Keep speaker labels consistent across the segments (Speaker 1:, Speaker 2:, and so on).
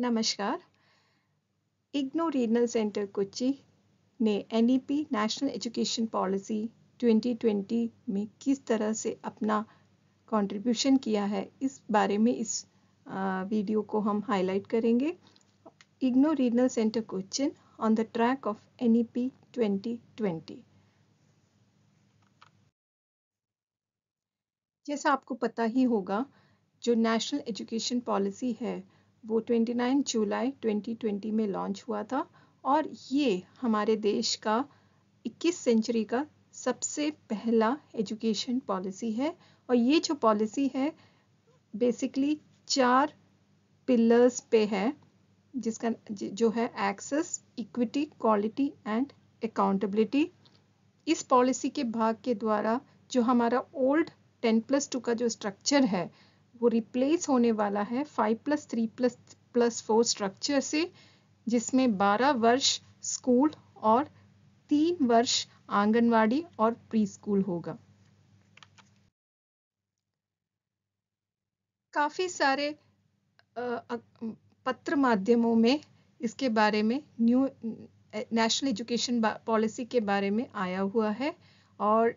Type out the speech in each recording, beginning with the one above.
Speaker 1: नमस्कार IGNOU regional centre Kochi ने N national education policy 2020 में किस तरह से अपना कंट्रीब्यूशन किया है इस बारे में इस वीडियो को हम हाईलाइट करेंगे IGNOU regional centre Cochin on the track of N E P twenty twenty जैसा आपको पता ही होगा जो नेशनल एजुकेशन पॉलिसी है वो 29 जुलाई 2020 में लॉन्च हुआ था और ये हमारे देश का 21 सेंचुरी का सबसे पहला एजुकेशन पॉलिसी है और ये जो पॉलिसी है बेसिकली चार पिलर्स पे है जिसका जो है access equity quality and accountability इस पॉलिसी के भाग के द्वारा जो हमारा ओल्ड टेन प्लस टू का जो स्ट्रक्चर है वो रिप्लेस होने वाला है five plus three plus plus four structure से जिसमें बारह वर्ष स्कूल और तीन वर्ष आंगनवाड़ी और प्री स्कूल होगा काफ़ी सारे पत्र माध्यमों में इसके बारे में न्यू नेशनल एजुकेशन पॉलिसी के बारे में आया हुआ है और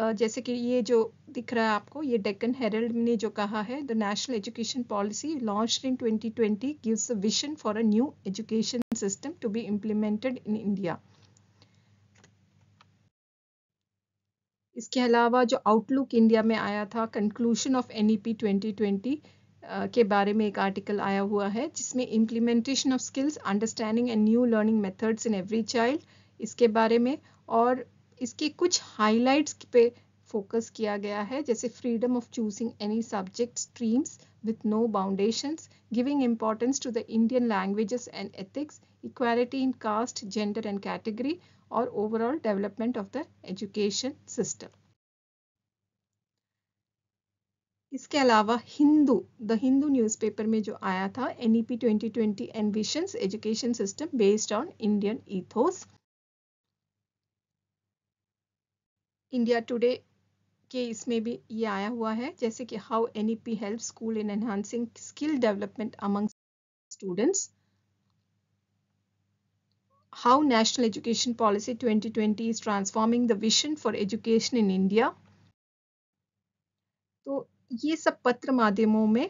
Speaker 1: जैसे कि ये जो दिख रहा है आपको ये डेक्कन हेरल्ड ने जो कहा है the national education policy launch in 2020 gives a vision for a new education system to be implemented in India इसके अलावा जो आउटलुक इंडिया में आया था conclusion of N 2020 twenty twenty के बारे में एक आर्टिकल आया हुआ है जिसमें implementation of skills understanding and new learning methods in every child इसके बारे में और इसके कुछ हाइलाइट्स पे फोकस किया गया है जैसे freedom of choosing any subject streams with no boundation giving importance to the Indian languages and ethics equality in caste gender and category और overall development of the education system इसके अलावा Hindu the Hindu news paper में जो आया था NEP ई twenty twenty envisions education system based on Indian ethos India today के इसमें भी ये आया हुआ है जैसे कि how N P help school in enhancing skill development among students how national education policy 2020 is transforming the vision for education in India तो ये सब पत्र माध्यमों में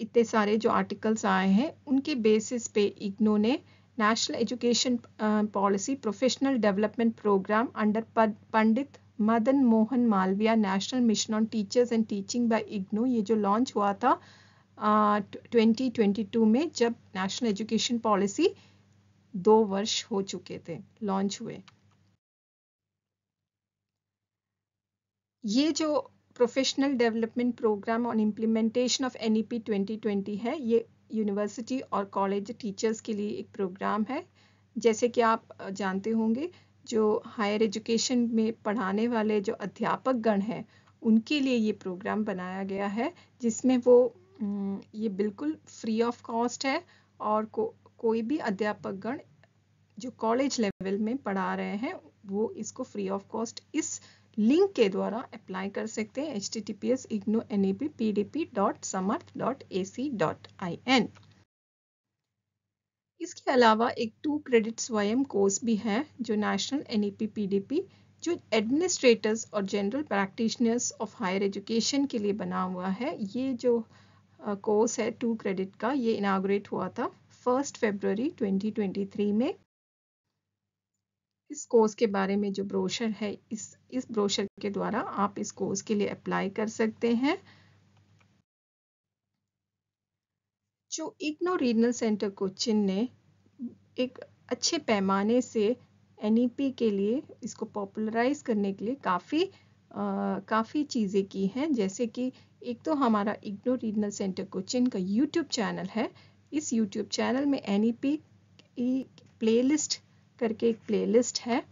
Speaker 1: इतने सारे जो आर्टिकल्स आए हैं उनके बेसिस पे इग्नो ने national education policy professional development programme under Pandit Madan Mohan Malaviya national mission on teachers and teaching by IGNOU ये जो लॉन्च हुआ था ट्वेंटी ट्वेंटी टू में जब नेशनल एजुकेशन पॉलिसी दो वर्ष हो चुके थे लॉन्च हुए ये जो professional development programme on implementation of N 2020 twenty twenty है ये यूनिवर्सिटी और कॉलेज टीचर्स के लिए एक प्रोग्राम है जैसे कि आप जानते होंगे जो हायर एजुकेशन में पढ़ाने वाले जो अध्यापक गण हैं उनके लिए ये प्रोग्राम बनाया गया है जिसमें वो ये बिल्कुल फ्री ऑफ कॉस्ट है और को, कोई भी अध्यापक गण जो कॉलेज लेवल में पढ़ा रहे हैं वो इसको फ्री ऑफ कॉस्ट इस लिंक के द्वारा अप्लाई कर सकते हैं H T T P S IGNOU N A P P D P dot Samarth dot A C dot I N इसके अलावा एक टू क्रेडिट स्वयं कोर्स भी है जो नेशनल एन ई जो एडमिनिस्ट्रेटर्स और general practitioners of higher education के लिए बना हुआ है ये जो कोर्स है टू क्रेडिट का ये इनाग्रेट हुआ था फर्स्ट फेब्रवरी 2023 में इस कोर्स के बारे में जो ब्रोशर है इस इस ब्रोशर के द्वारा आप इस कोर्स के लिए अप्लाई कर सकते हैं जो इग्नो रीजनल सेंटर कोचिन ने एक अच्छे पैमाने से एन e के लिए इसको पॉपुलराइज करने के लिए काफ़ी काफ़ी चीज़ें की हैं जैसे कि एक तो हमारा इग्नो रीजनल सेंटर कोचिन का यूट्यूब चैनल है इस यूट्यूब चैनल में एन प्लेलिस्ट e करके एक प्लेलिस्ट है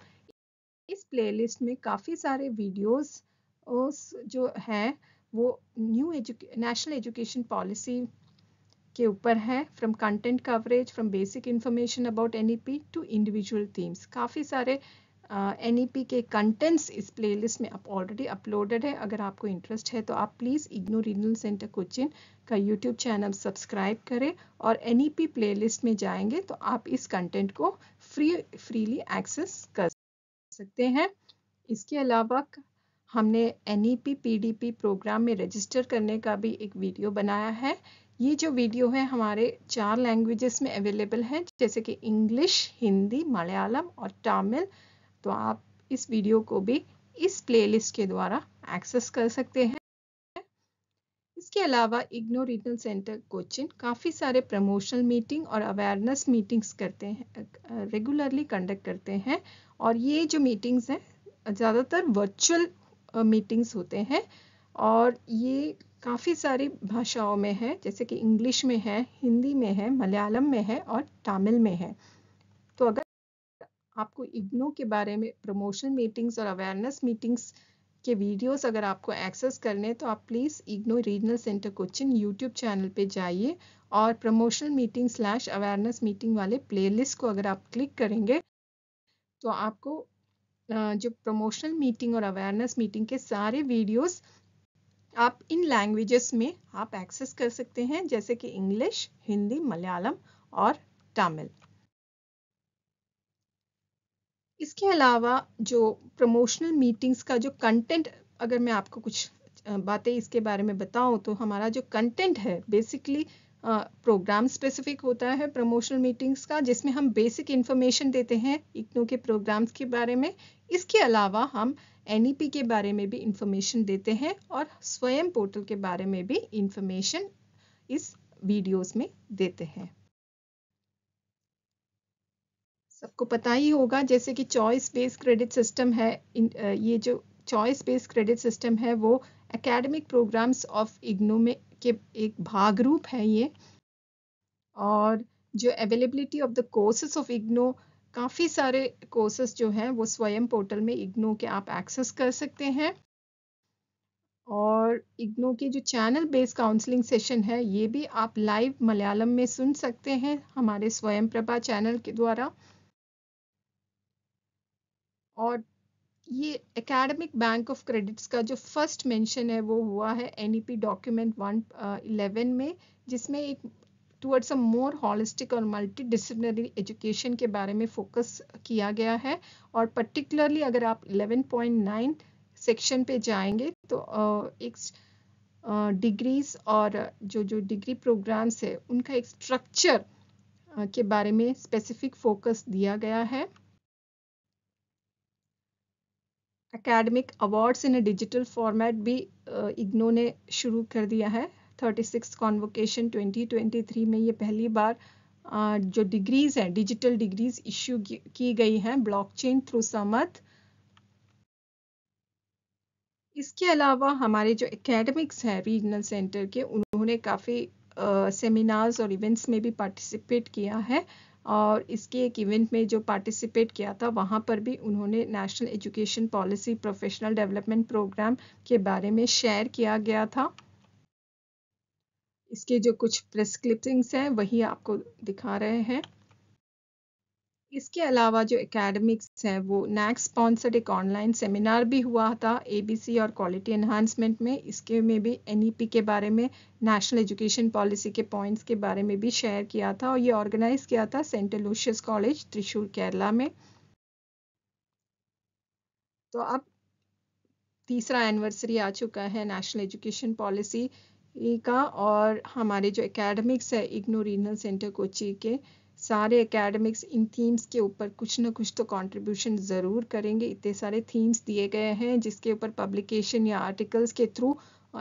Speaker 1: इस प्लेलिस्ट में काफ़ी सारे वीडियोस जो हैं वो न्यू एजुके नेशनल एजुकेशन पॉलिसी के ऊपर है from content coverage from basic information about N to individual themes काफ़ी सारे एन uh, e के कंटेंट्स इस प्लेलिस्ट में आप ऑलरेडी अपलोडेड है अगर आपको इंटरेस्ट है तो आप please IGNOU regional centre Cochin का यूट्यूब चैनल सब्सक्राइब करें और एन प्लेलिस्ट e में जाएंगे तो आप इस कंटेंट को फ्री फ्रीली एक्सेस कर सकते हैं इसके अलावा हमने एन ई पी प्रोग्राम में रजिस्टर करने का भी एक वीडियो बनाया है ये जो वीडियो है हमारे चार लैंग्वेजेस में अवेलेबल है जैसे कि इंग्लिश हिंदी मलयालम और तमिल तो आप इस वीडियो को भी इस प्लेलिस्ट के द्वारा एक्सेस कर सकते हैं इसके अलावा इग्नो रीजनल सेंटर कोचिंग काफ़ी सारे प्रमोशनल मीटिंग और अवेयरनेस मीटिंग्स करते हैं रेगुलरली कंडक्ट करते हैं और ये जो मीटिंग्स हैं ज़्यादातर वर्चुअल मीटिंग्स होते हैं और ये काफ़ी सारी भाषाओं में है जैसे कि इंग्लिश में है हिंदी में है मलयालम में है और तमिल में है तो अगर आपको इग्नो के बारे में प्रमोशन मीटिंग्स और अवेयरनेस मीटिंग्स के वीडियोस अगर आपको एक्सेस करने हैं तो आप please IGNOU regional centre Cochin YouTube channel पे जाइए और promotional meeting slash awareness meeting वाले प्लेलिस्ट को अगर आप क्लिक करेंगे तो आपको जो प्रमोशनल मीटिंग और अवेयरनेस मीटिंग के सारे वीडियोज आप इन लैंग्वेजेस में आप एक्सेस कर सकते हैं जैसे कि इंग्लिश हिंदी मलयालम और तमिल इसके अलावा जो प्रमोशनल मीटिंग्स का जो कंटेंट अगर मैं आपको कुछ बातें इसके बारे में बताऊं तो हमारा जो कंटेंट है बेसिकली प्रोग्राम स्पेसिफिक होता है प्रमोशनल मीटिंग्स का जिसमें हम बेसिक इंफॉर्मेशन देते हैं इग्नो के प्रोग्राम्स के बारे में इसके अलावा हम एन e के बारे में भी इंफॉर्मेशन देते हैं और स्वयं पोर्टल के बारे में भी इंफॉर्मेशन इस वीडियोस में देते हैं सबको पता ही होगा जैसे कि चॉइस बेस्ड क्रेडिट सिस्टम है ये जो चॉइस बेस्ड क्रेडिट सिस्टम है वो एकेडमिक प्रोग्राम्स ऑफ इग्नो में के एक भाग रूप है ये और जो availability of the courses of IGNOU काफ़ी सारे कोर्सेस जो हैं वो स्वयं पोर्टल में इग्नो के आप एक्सेस कर सकते हैं और इग्नो की जो चैनल बेस्ड काउंसलिंग सेशन है ये भी आप लाइव मलयालम में सुन सकते हैं हमारे स्वयं प्रभा चैनल के द्वारा और ये एकेडमिक बैंक ऑफ क्रेडिट्स का जो फर्स्ट मेंशन है वो हुआ है एनईपी डॉक्यूमेंट वन इलेवन में जिसमें एक टूवर्ड्स अ मोर हॉलिस्टिक और मल्टीडिसिप्लिनरी एजुकेशन के बारे में फोकस किया गया है और पर्टिकुलरली अगर आप 11.9 सेक्शन पे जाएंगे तो एक डिग्रीज और जो जो डिग्री प्रोग्राम्स है उनका एक स्ट्रक्चर के बारे में स्पेसिफिक फोकस दिया गया है academic awards in digital format भी इग्नो ने शुरू कर दिया है thirty six convocation twenty twenty three में ये पहली बार जो डिग्रीज हैं डिजिटल डिग्रीज इश्यू की गई हैं ब्लॉकचेन थ्रू समत इसके अलावा हमारे जो एकेडमिक्स हैं रीजनल सेंटर के उन्होंने काफ़ी सेमिनार्स और इवेंट्स में भी पार्टिसिपेट किया है और इसके एक इवेंट में जो पार्टिसिपेट किया था वहाँ पर भी उन्होंने national education policy professional development programme के बारे में शेयर किया गया था इसके जो कुछ प्रेस क्लिपिंग्स हैं वही आपको दिखा रहे हैं इसके अलावा जो एकेडमिक्स हैं वो नैक स्पॉन्सर्ड एक ऑनलाइन सेमिनार भी हुआ था एबीसी और क्वालिटी एनहांसमेंट में इसके में भी एनईपी e के बारे में नेशनल एजुकेशन पॉलिसी के पॉइंट्स के बारे में भी शेयर किया था और ये ऑर्गेनाइज किया था saint Aloysius college Thrissur Kerala में तो अब तीसरा एनिवर्सरी आ चुका है नेशनल एजुकेशन पॉलिसी E का और हमारे जो एकेडमिक्स है इग्नो रीजनल सेंटर कोची के सारे एकेडमिक्स इन थीम्स के ऊपर कुछ ना कुछ तो कंट्रीब्यूशन ज़रूर करेंगे इतने सारे थीम्स दिए गए हैं जिसके ऊपर पब्लिकेशन या आर्टिकल्स के थ्रू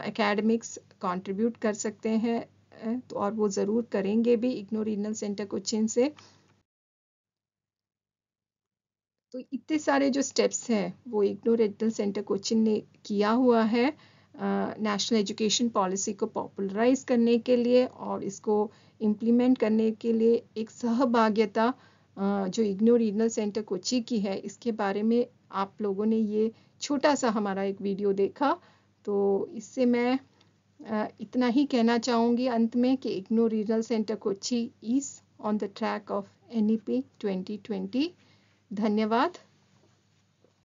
Speaker 1: एकेडमिक्स कंट्रीब्यूट कर सकते हैं तो और वो ज़रूर करेंगे भी इग्नो रीजनल सेंटर कोचिन से तो इतने सारे जो स्टेप्स हैं वो इग्नो रीजनल सेंटर कोचिन ने किया हुआ है नेशनल एजुकेशन पॉलिसी को पॉपुलराइज करने के लिए और इसको इम्प्लीमेंट करने के लिए एक सहभाग्यता जो इग्नो रीजनल सेंटर कोची की है इसके बारे में आप लोगों ने ये छोटा सा हमारा एक वीडियो देखा तो इससे मैं इतना ही कहना चाहूँगी अंत में कि IGNOU regional centre Kochi is on the track of N E P twenty twenty धन्यवाद